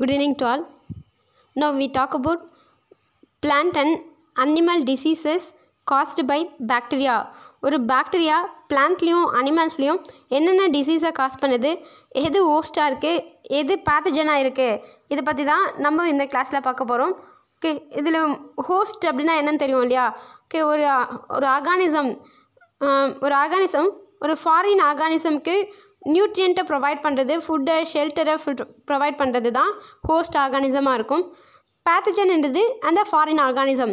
Good evening to all. Now we talk about plant and animal diseases caused by bacteria ஒரு bacteria பிளான்ட்லேயும் அனிமல்ஸ்லேயும் என்னென்ன டிசீஸை cause பண்ணுது எது ஓஸ்ட்டாக இருக்குது எது பேத்தஜனாக இருக்குது இதை பற்றி தான் நம்ம இந்த கிளாஸில் பார்க்க போகிறோம் ஓகே இதில் ஹோஸ்ட் அப்படின்னா என்னென்னு தெரியும் இல்லையா ஓகே ஒரு ஒரு ஆர்கானிசம் ஒரு ஆர்கானிசம் ஒரு ஃபாரின் ஆர்கானிசம்க்கு நியூட்ரியண்ட்டை ப்ரொவைட் பண்ணுறது ஃபுட்டை ஷெல்டரை ப்ரொவைட் பண்ணுறது தான் ஹோஸ்ட் ஆர்கானிசமாக இருக்கும் பேத்தஜன்ன்றது அந்த ஃபாரின் ஆர்கானிசம்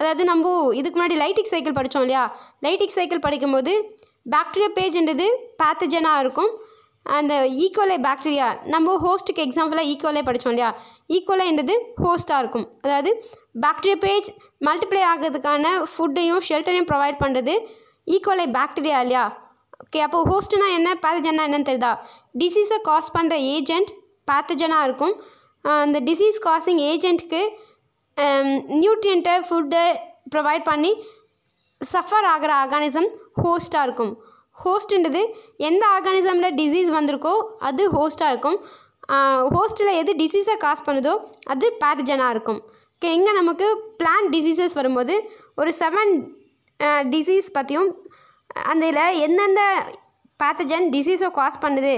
அதாவது நம்ம இதுக்கு முன்னாடி லைட்டிக் சைக்கிள் படித்தோம் இல்லையா லைட்டிக் சைக்கிள் படிக்கும்போது பேக்டீரியா பேஜ்ன்றது பேத்தஜனாக இருக்கும் அந்த ஈக்கோலை e பாக்டீரியா நம்ம ஹோஸ்ட்டுக்கு எக்ஸாம்பிளாக ஈக்குவலே படித்தோம் இல்லையா ஈக்கோலைன்றது e ஹோஸ்ட்டாக இருக்கும் அதாவது பேக்டீரியா பேஜ் மல்டிப்ளை ஆகிறதுக்கான ஃபுட்டையும் ஷெல்டரையும் ப்ரொவைட் பண்ணுறது ஈக்கோலை பாக்டீரியா இல்லையா ஓகே அப்போது ஹோஸ்ட்னா என்ன பேத்தஜனா என்னன்னு தெரியுதா டிசீஸை காஸ் பண்ணுற ஏஜெண்ட் பேத்தஜனாக இருக்கும் அந்த டிசீஸ் காசிங் ஏஜெண்ட்டுக்கு நியூட்ரியண்ட்டை ஃபுட்டை ப்ரொவைட் பண்ணி சஃபர் ஆகிற ஆர்கானிசம் ஹோஸ்ட்டாக இருக்கும் ஹோஸ்ட்டுன்றது எந்த ஆர்கானிசமில் டிசீஸ் வந்திருக்கோ அது ஹோஸ்ட்டாக இருக்கும் ஹோஸ்ட்டில் எது டிசீஸை காஸ் பண்ணுதோ அது பேத்தஜனாக இருக்கும் இங்கே நமக்கு பிளான் டிசீசஸ் வரும்போது ஒரு செவன் டிசீஸ் பற்றியும் அதில் எந்தெந்த பேத்தஜன் டிசீஸை காஸ் பண்ணுது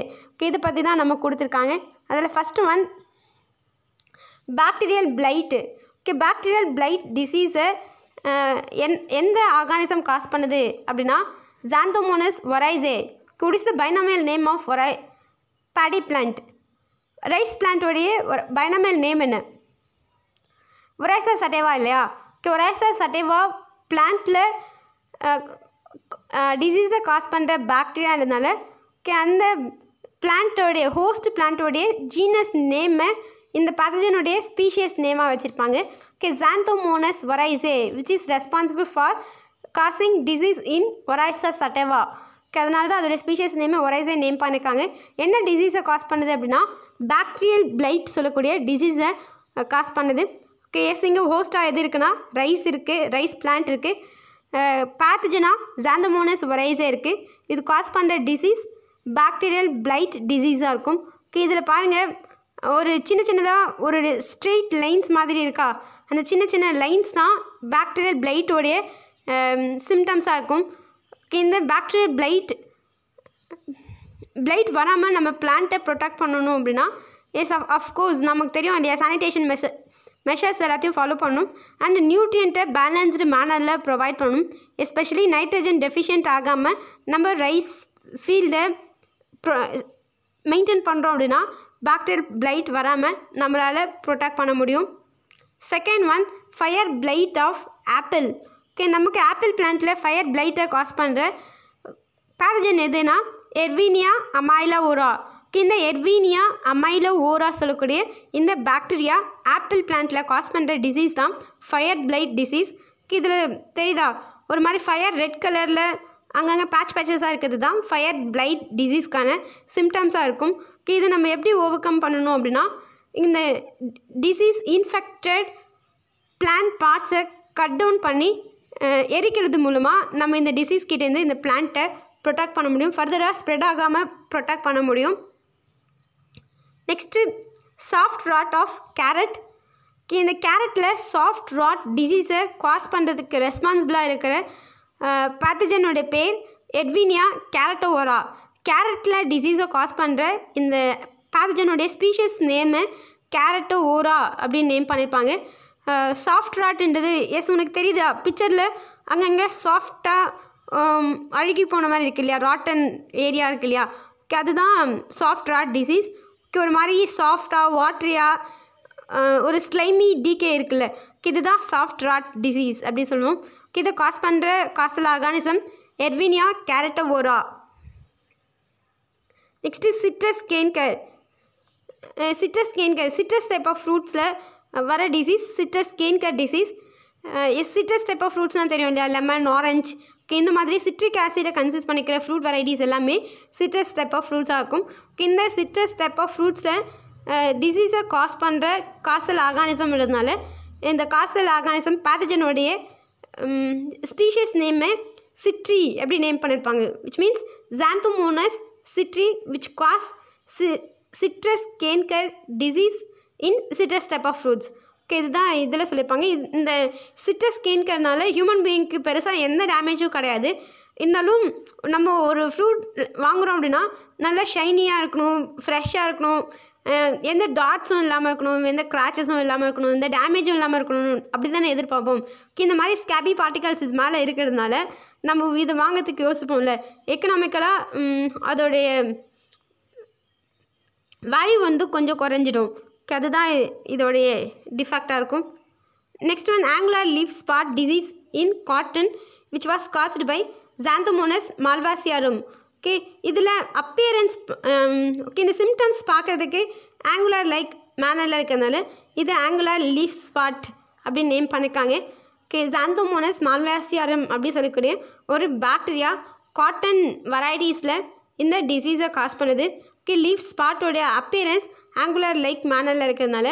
இதை பற்றி தான் நமக்கு கொடுத்துருக்காங்க அதில் first one bacterial blight okay bacterial blight டிசீஸை என் எந்த ஆர்கானிசம் காஸ் பண்ணுது அப்படின்னா ஜாந்தோமோனஸ் ஒரைசே குடிஸ் த பைனமியல் நேம் ஆஃப் ஒரை பேடி பிளான்ட் ரைஸ் பிளான்ட்டோடைய ஒரு பைனமியல் நேம் என்ன ஒரைசா சட்டேவா இல்லையா ஓகே ஒரைசா சட்டேவா பிளான்ட்டில் டிசீஸை காஸ் பண்ணுற பேக்டீரியா பாக்டீரியான்றதுனால அந்த பிளான்ட்டோடைய ஹோஸ்ட் பிளான்ட்டோடைய ஜீனஸ் நேமை இந்த பேத்தஜனுடைய ஸ்பீஷியஸ் நேமாக வச்சுருப்பாங்க okay Xanthomonas oryzae which is responsible for causing disease in Oryza okay அதனால தான் அதோடய ஸ்பீஷியஸ் நேமே ஒரைசே நேம் பண்ணியிருக்காங்க என்ன டிசீஸை காஸ் பண்ணுது அப்படின்னா பாக்டீரியல் பிளைட் சொல்லக்கூடிய டிசீஸை காஸ் பண்ணுது ஓகே எஸ் இங்கே ஹோஸ்ட்டாக எது இருக்குன்னா ரைஸ் இருக்குது ரைஸ் பிளான்ட் இருக்குது பேத்துஜனா ஜாந்தமோனஸ் வரைஸே இருக்குது இது காஸ் பண்ணுற டிசீஸ் பாக்டீரியல் பிளைட் டிசீஸாக இருக்கும் இதில் பாருங்கள் ஒரு சின்ன சின்னதாக ஒரு ஸ்ட்ரெயிட் லைன்ஸ் மாதிரி இருக்கா அந்த சின்ன சின்ன லைன்ஸ் தான் பேக்டீரியல் பிளைட்டோடைய சிம்டம்ஸாக இருக்கும் இந்த பேக்டீரியல் பிளைட் பிளைட் வராமல் நம்ம பிளான்ட்டை ப்ரொடெக்ட் பண்ணணும் அப்படின்னா எஸ் ஆஃப் அஃப்கோர்ஸ் நமக்கு தெரியும் இல்லையா சானிடேஷன் மெஷ மெஷர்ஸ் எல்லாத்தையும் ஃபாலோ பண்ணணும் அண்ட் நியூட்ரியன்ட்டை பேலன்ஸ்டு மேனரில் ப்ரொவைட் பண்ணணும் எஸ்பெஷலி நைட்ரஜன் டெஃபிஷியன்ட் ஆகாமல் நம்ம ரைஸ் ஃபீல்டை ப்ரொ மெயின்டைன் பண்ணுறோம் அப்படின்னா பேக்டீரியல் பிளைட் வராமல் நம்மளால் ப்ரொடெக்ட் பண்ண முடியும் second one fire blight of apple okay நமக்கு ஆப்பிள் பிளான்ட்டில் ஃபயர் பிளைட்டை காஸ் பண்ணுற பேரஜன் எதுனா எர்வீனியா அமாயிலா ஓரா இந்த எர்வீனியா அமைலோ ஓரா சொல்லக்கூடிய இந்த பாக்டீரியா ஆப்பிள் பிளான்ட்டில் காஸ் பண்ணுற டிசீஸ் தான் ஃபயர் பிளைட் டிசீஸ் இதில் தெரியுதா ஒரு மாதிரி ஃபயர் ரெட் கலரில் அங்கங்கே பேட்ச் பேச்சஸாக இருக்கிறது தான் ஃபயர் பிளைட் டிசீஸ்க்கான சிம்டம்ஸாக இருக்கும் இது நம்ம எப்படி ஓவர் கம் பண்ணணும் அப்படின்னா இந்த டிசீஸ் இன்ஃபெக்டட் பிளான்ட் பார்ட்ஸை கட் டவுன் பண்ணி எரிக்கிறது மூலமாக நம்ம இந்த டிசீஸ் கிட்டேருந்து இந்த பிளான்ட்டை ப்ரொடெக்ட் பண்ண முடியும் ஃபர்தராக ஸ்ப்ரெட் ஆகாமல் ப்ரொடெக்ட் பண்ண முடியும் next soft rot of carrot இந்த கேரட்டில் சாஃப்ட் ராட் டிசீஸை காஸ் பண்ணுறதுக்கு ரெஸ்பான்சிபிளாக இருக்கிற பேத்தஜனுடைய பேர் எட்வினியா கேரட்டோவரா கேரட்டில் டிசீஸை காஸ் பண்ணுற இந்த பேத்தஜனுடைய ஸ்பீஷஸ் நேமு கேரட்டோ ஓரா அப்படின்னு நேம் பண்ணியிருப்பாங்க சாஃப்ட் ராட்ன்றது எஸ் உனக்கு தெரியுதா பிக்சரில் அங்கங்கே சாஃப்டாக அழுகி போன மாதிரி இருக்கு இல்லையா ராட்டன் ஏரியா இருக்கு இல்லையா அதுதான் சாஃப்ட் ராட் டிசீஸ் ஒரு மாதிரி சாஃப்டாக வாட்ரியாக ஒரு ஸ்லைமி டிகே இருக்குல்ல இதுதான் சாஃப்ட் ராட் டிசீஸ் அப்படின்னு சொல்லுவோம் இதை காஸ் பண்ணுற causal organism Erwinia carotovora next citrus canker citrus canker citrus type of ஃப்ரூட்ஸில் வர disease citrus canker disease citrus type of ஃப்ரூட்ஸ்னால் தெரியும் இல்லையா லெமன் ஆரஞ்சு ஓகே இந்த மாதிரி சிட்ரிக் ஆசிடை கன்சிஸ்ட் பண்ணிக்கிற ஃப்ரூட் வெரைட்டிஸ் எல்லாமே சிட்ரஸ் டைப் ஆஃப் ஃப்ரூட்ஸாக இருக்கும் ஓகே இந்த சிட்ரஸ் டைப் ஆஃப் ஃப்ரூட்ஸில் டிசீஸை காஸ் பண்ணுற காசல் ஆர்கானிசம் இருந்தனால இந்த காசல் ஆர்கானிசம் பேத்தஜனுடைய ஸ்பீஷஸ் நேமை சிட்ரி எப்படி நேம் பண்ணியிருப்பாங்க which means Xanthomonas citri which cause சி citrus canker disease in citrus type of fruits இதுதான் இதில் சொல்லியிருப்பாங்க இந்த சிட்ரஸ் ஸ்கின்கிறதுனால ஹியூமன் பீயிங்க்கு பெருசாக எந்த டேமேஜும் கிடையாது இருந்தாலும் நம்ம ஒரு ஃப்ரூட் வாங்குகிறோம் அப்படின்னா நல்லா ஷைனியாக இருக்கணும் ஃப்ரெஷ்ஷாக இருக்கணும் எந்த டாட்ஸும் இல்லாமல் இருக்கணும் எந்த க்ராச்சஸும் இல்லாமல் இருக்கணும் எந்த டேமேஜும் இல்லாமல் இருக்கணும் அப்படி தானே எதிர்பார்ப்போம் இந்த மாதிரி ஸ்கேபி பார்ட்டிகல்ஸ் இது மேலே இருக்கிறதுனால நம்ம இதை வாங்கிறதுக்கு யோசிப்போம்ல எக்கனாமிக்கலாக அதோடைய வேல்யூ வந்து கொஞ்சம் குறைஞ்சிடும் ஓகே அதுதான் இதோடைய டிஃபெக்டாக இருக்கும் next one angular leaf spot disease in cotton which was caused by Xanthomonas malvacearum okay இதில் அப்பியரன்ஸ் ஓகே இந்த சிம்டம்ஸ் பார்க்குறதுக்கு ஆங்குலர் லைக் மேனரில் இருக்கிறதுனால இது ஆங்குலர் லீஃப் ஸ்பாட் அப்படின்னு நேம் பண்ணியிருக்காங்க ஓகே ஜாந்தோமோனஸ் மால்வாசியாரம் அப்படின்னு சொல்லக்கூடிய ஒரு பாக்டீரியா காட்டன் வெரைட்டிஸில் இந்த டிசீஸை காஸ் பண்ணுது லீஃப் ஸ்பாட்டோடைய அப்பியரன்ஸ் ஆங்குலர் லைக் மேனரில் இருக்கிறதுனால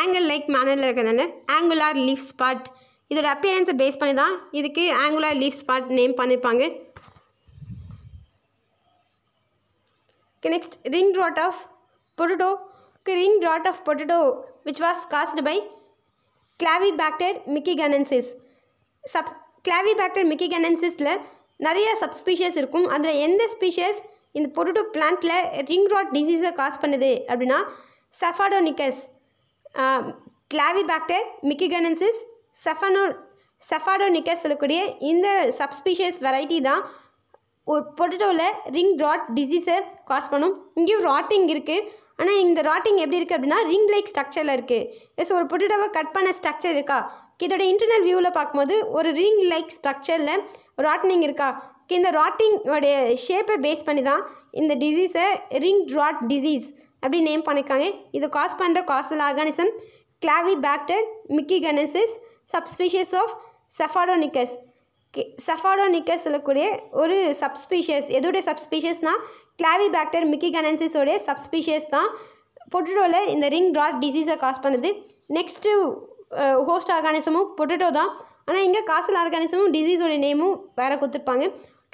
ஆங்கிள் லைக் மேனரில் இருக்கிறதுனால ஆங்குலார் லீஃப் ஸ்பாட் இதோட அப்பியரன்ஸை பேஸ் பண்ணி தான் இதுக்கு ஆங்குலார் லீஃப் ஸ்பாட் நேம் பண்ணியிருப்பாங்க next ring rot of potato ring rot of potato which was caused by bacter michi michiganensis sub மிக்கி கனன்சிஸில் நிறைய சப்ஸ்பீஷியஸ் இருக்கும் அதில் எந்த ஸ்பீஷியஸ் இந்த பொட்டோட்டோ பிளான்ட்டில் ரிங் ராட் டிசீஸை காஸ் பண்ணுது அப்படின்னா சஃபாடோனிக்கஸ் கிளாவிபாக்டர் மிக்கிகனன்சிஸ் சஃபனோ செஃபாடோனிக்கஸ் சொல்லக்கூடிய இந்த சப்ஸ்பீஷியஸ் வெரைட்டி தான் ஒரு பொட்டோட்டோவில் ரிங் ராட் டிசீஸை காஸ் பண்ணும் இங்கேயும் ராட்டிங் இருக்குது ஆனால் இந்த ராட்டிங் எப்படி இருக்குது அப்படின்னா ரிங் லைக் ஸ்ட்ரக்சரில் இருக்குது எஸ் ஒரு பொட்டோவை கட் பண்ண ஸ்ட்ரக்சர் இருக்கா இதோட இன்டர்னல் வியூவில் பார்க்கும்போது ஒரு ரிங் லைக் ஸ்ட்ரக்சரில் ராட்டினிங் இருக்கா இந்த உடைய ஷேப்பை பேஸ் பண்ணி தான் இந்த டிசீஸை ரிங் ராட் டிசீஸ் அப்படி நேம் பண்ணியிருக்காங்க இது காஸ் பண்ணுற causal organism Clavibacter michiganensis subspecies of sepedonicus sepedonicus சொல்லக்கூடிய ஒரு சப்ஸ்பீஷியஸ் எதோடைய சப்ஸ்பீஷியஸ்னால் கிளாவி பேக்டர் மிக்கி கனன்சிஸோடைய சப்ஸ்பீஷியஸ் தான் பொட்டட்டோவில் இந்த ரிங் ராட் டிசீஸை காஸ் பண்ணுது நெக்ஸ்ட்டு ஹோஸ்ட் ஆர்கானிசமும் பொட்டட்டோ தான் ஆனால் இங்கே காசல் ஆர்கானிசமும் டிசீஸோடைய நேமும் வேறு கொடுத்துருப்பாங்க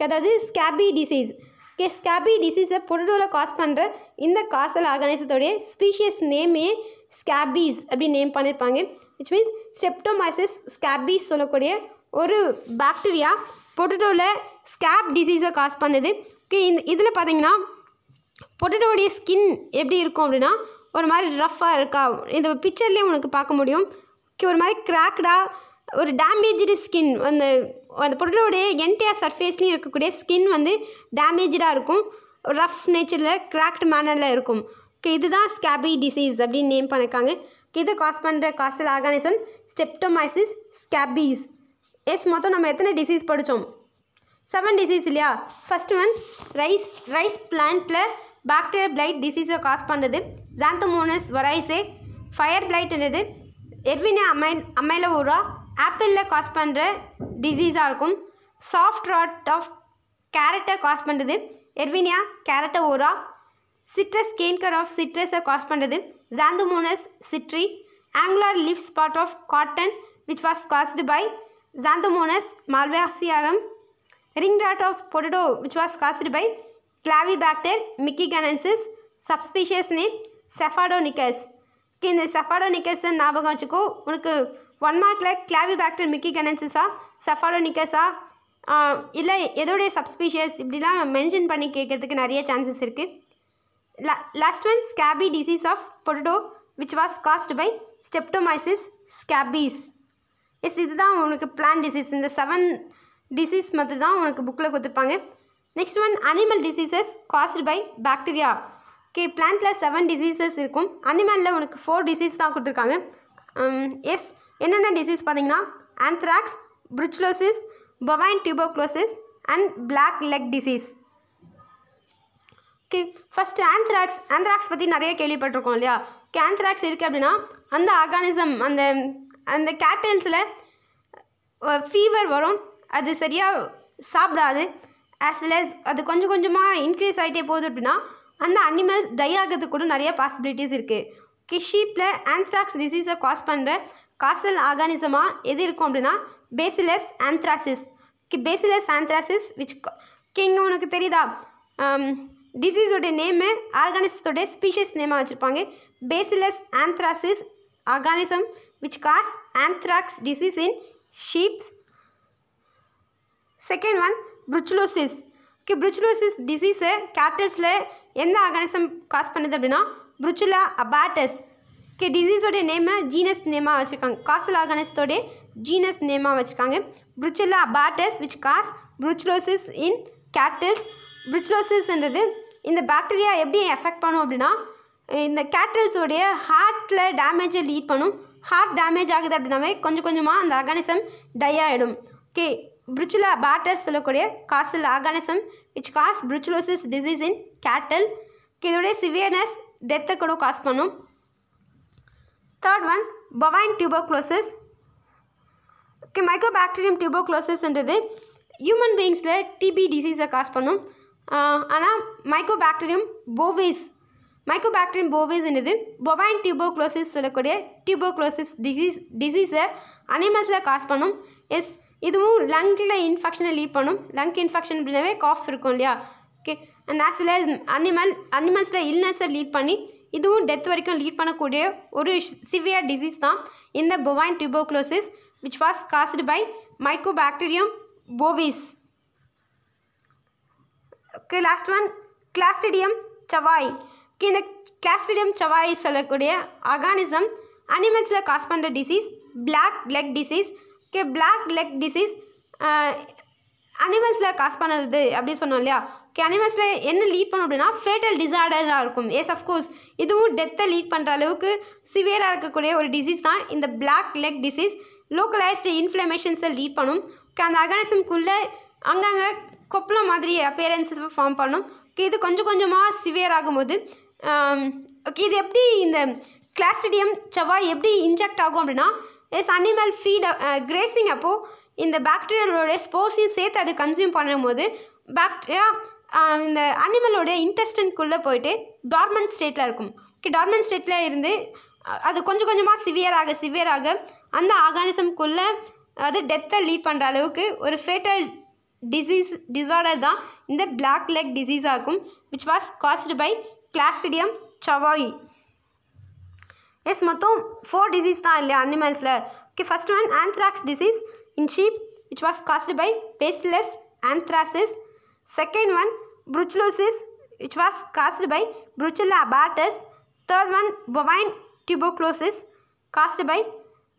அதாவது ஸ்கேபி டிசீஸ் ஓகே ஸ்கேபி டிசீஸை பொருளோட காஸ் பண்ணுற இந்த காசல் ஆர்கனைசத்தோடைய ஸ்பீஷியஸ் நேமே ஸ்கேபீஸ் அப்படின்னு நேம் பண்ணியிருப்பாங்க விச் மீன்ஸ் செப்டோமைசஸ் ஸ்கேபீஸ் சொல்லக்கூடிய ஒரு பாக்டீரியா பொட்டட்டோவில் ஸ்கேப் டிசீஸை காஸ் பண்ணுது ஓகே இந்த இதில் பார்த்தீங்கன்னா பொட்டட்டோடைய ஸ்கின் எப்படி இருக்கும் அப்படின்னா ஒரு மாதிரி ரஃப்பாக இருக்கா இந்த பிக்சர்லேயும் உனக்கு பார்க்க முடியும் ஓகே ஒரு மாதிரி கிராக்டாக ஒரு டேமேஜ்டு ஸ்கின் அந்த அந்த பொருளோடைய என்டையர் சர்ஃபேஸ்லேயும் இருக்கக்கூடிய ஸ்கின் வந்து டேமேஜாக இருக்கும் ரஃப் நேச்சரில் கிராக்ட் மேனரில் இருக்கும் ஓகே இதுதான் ஸ்கேபி டிசீஸ் அப்படின்னு நேம் பண்ணிருக்காங்க இதை காஸ் பண்ணுற causal organism Streptomyces scabies yes மொத்தம் நம்ம எத்தனை டிசீஸ் படித்தோம் செவன் டிசீஸ் இல்லையா ஃபஸ்ட்டு ஒன் ரைஸ் ரைஸ் பிளான்ட்டில் பாக்டீரியா பிளைட் டிசீஸை காஸ் பண்ணுறது ஜாந்தமோனஸ் வரைசே ஃபயர் பிளைட்ன்றது எர்வினா அமை அமைலோரா ஆப்பிளில் காஸ் பண்ணுற டிசீஸாக இருக்கும் சாஃப்ட் ராட் ஆஃப் கேரட்டை காஸ் பண்ணுறது Erwinia carotovora citrus canker of சிட்ரஸை காஸ் பண்ணுறது Xanthomonas citri angular leaf spot of cotton which was caused by Xanthomonas malvacearum ring rot of potato which was caused by Clavi michiganensis subspecies name sepedonicus இந்த sepedonicus ஞாபகம் வச்சுக்கோ உனக்கு one மார்க்கில் factor Mickey கனன்சிஸா சஃபாரோனிக்கஸா இல்லை எதோடைய subspecies இப்படிலாம் mention பண்ணி கேட்கறதுக்கு நிறைய சான்சஸ் இருக்குது லா last one scabby disease of potato which was caused by Streptomyces scabies yes இதுதான் உனக்கு பிளான் டிசீஸ் இந்த செவன் டிசீஸ் மட்டும் தான் உனக்கு புக்கில் கொடுத்துருப்பாங்க next one animal diseases caused by bacteria okay பிளான்ட்டில் செவன் டிசீசஸ் இருக்கும் அனிமலில் உனக்கு ஃபோர் டிசீஸ் தான் கொடுத்துருக்காங்க எஸ் um, என்னென்ன டிசீஸ் பார்த்தீங்கன்னா anthrax brucellosis bovine tuberculosis and black leg disease okay first anthrax anthrax பற்றி நிறைய கேள்விப்பட்டிருக்கோம் இல்லையா ஓகே ஆந்த்ராக்ஸ் இருக்குது அப்படின்னா அந்த ஆர்கானிசம் அந்த அந்த கேட்டல்ஸில் ஃபீவர் வரும் அது சரியாக சாப்பிடாது ஆஸ் வெல் அஸ் அது கொஞ்சம் கொஞ்சமாக இன்க்ரீஸ் ஆகிட்டே போகுது அப்படின்னா அந்த அனிமல்ஸ் டை ஆகிறதுக்கு கூட நிறைய பாசிபிலிட்டிஸ் இருக்குது ஓகே ஷீப்பில் ஆந்த்ராக்ஸ் டிசீஸை காஸ் பண்ணுற காசல் ஆர்கானிசமாக எது இருக்கும் அப்படின்னா பேசிலஸ் ஆந்த்ராசிஸ் கி பேசிலஸ் ஆந்த்ராசிஸ் விச் கிங் உனக்கு தெரியுதா டிசீஸோட நேமு ஆர்கானிசத்தோட ஸ்பீஷஸ் நேமாக வச்சுருப்பாங்க Bacillus anthracis organism which cause anthrax disease in sheeps second one brucellosis கி புருச்சுலோசிஸ் டிசீஸை கேட்டல்ஸில் எந்த ஆர்கானிசம் காஸ் பண்ணுது அப்படின்னா புருச்சுலா அபாட்டஸ் ஓகே டிசீஸோடைய நேமை ஜீனஸ் நேமாக வச்சுருக்காங்க காசல் ஆர்கானிசத்தோடைய ஜீனஸ் நேமாக வச்சுருக்காங்க Brucella abortus which cause brucellosis in cattles புருச்சிலோசிஸ்ன்றது இந்த பாக்டீரியா எப்படி எஃபெக்ட் பண்ணும் அப்படின்னா இந்த கேட்டல்ஸோடைய ஹார்ட்டில் டேமேஜை லீட் பண்ணும் ஹார்ட் டேமேஜ் ஆகுது அப்படின்னாவே கொஞ்சம் கொஞ்சமாக அந்த ஆர்கானிசம் டை ஆகிடும் ஓகே புருச்சிலா பேட்டஸ் சொல்லக்கூடிய causal organism which cause brucellosis disease in cattle இதோடைய சிவியர்னஸ் டெத்தை கூட காஸ் பண்ணும் one one, tuber tuberculosis. Okay Microbacterium டியூபோக்ளோசிஸ்ன்றது ஹியூமன் பீயிங்ஸில் டிபி டிசீஸை காஸ் பண்ணும் ஆனால் மைக்ரோபாக்டீரியம் போவேஸ் மைக்ரோபாக்டீரியம் போவேஸ்ன்றது டியூபோ டியூபோக்ளோசிஸ் சொல்லக்கூடிய டியூபோக்ளோசிஸ் டிசீஸ் டிசீஸை அனிமல்ஸில் காஸ் பண்ணும் எஸ் இதுவும் லங்கில் இன்ஃபெக்ஷனை லீட் பண்ணும் லங் இன்ஃபெக்ஷன் அப்படின்னாவே காஃப் இருக்கும் இல்லையா okay and as well as animal அனிமல்ஸில் இல்னஸை லீட் பண்ணி இதுவும் டெத் வரைக்கும் லீட் பண்ணக்கூடிய ஒரு சிவியர் டிசீஸ் தான் இந்த bovine tuberculosis which was caused by bacterium bovis okay last one Clostridium chauvoei இந்த கிளாஸ்டிடியம் சவாய் சொல்லக்கூடிய அகானிசம் அனிமல்ஸில் காஸ் பண்ணுற disease black leg disease okay black leg disease அனிமல்ஸில் காஸ் பண்ணுறது அப்படின்னு சொன்னோம் இல்லையா கேனிமஸில் என்ன லீட் பண்ணும் அப்படின்னா ஃபேட்டல் டிசார்டராக இருக்கும் எஸ் அஃப்கோர்ஸ் இதுவும் டெத்தை லீட் பண்ணுற அளவுக்கு சிவியராக இருக்கக்கூடிய ஒரு டிசீஸ் தான் இந்த பிளாக் லெக் டிசீஸ் லோக்கலைஸ்டு இன்ஃப்ளமேஷன்ஸை லீட் பண்ணும் அந்த அகனிசம்குள்ளே அங்கங்கே கொப்பளம் மாதிரி அப்பேரன்ஸை ஃபார்ம் பண்ணும் இது கொஞ்சம் கொஞ்சமாக சிவியர் ஆகும்போது um, இது எப்படி இந்த கிளாஸ்டிடியம் செவ்வாய் எப்படி இன்ஜெக்ட் ஆகும் அப்படின்னா எஸ் அனிமல் ஃபீட் கிரேசிங் அப்போது இந்த பாக்டீரியாவோட ஸ்போர்ஸையும் சேர்த்து அது கன்சியூம் பண்ணும்போது பாக்டீரியா இந்த அனிமலோட இன்டெஸ்டன்ட்குள்ளே போயிட்டு டார்மெண்ட் ஸ்டேட்டில் இருக்கும் ஓகே டார்மெண்ட் ஸ்டேட்டில் இருந்து அது கொஞ்சம் கொஞ்சமாக சிவியராக சிவியராக அந்த ஆர்கானிசம்குள்ளே அது டெத்தை லீட் பண்ணுற அளவுக்கு ஒரு ஃபேட்டல் டிசீஸ் டிசார்டர் தான் இந்த பிளாக் லெக் டிசீஸாக இருக்கும் which was caused by Clostridium chauvoei yes மொத்தம் ஃபோர் டிசீஸ் தான் இல்லையா அனிமல்ஸில் okay first one anthrax disease in sheep which was caused by Bacillus anthracis Second one brucellosis which was caused by brucella abortus. Third one bovine tuberculosis caused by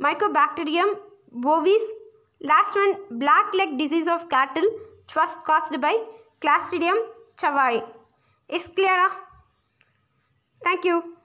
mycobacterium bovis. Last one black leg disease of cattle which was caused by Clostridium chavai. Is clear? Thank you.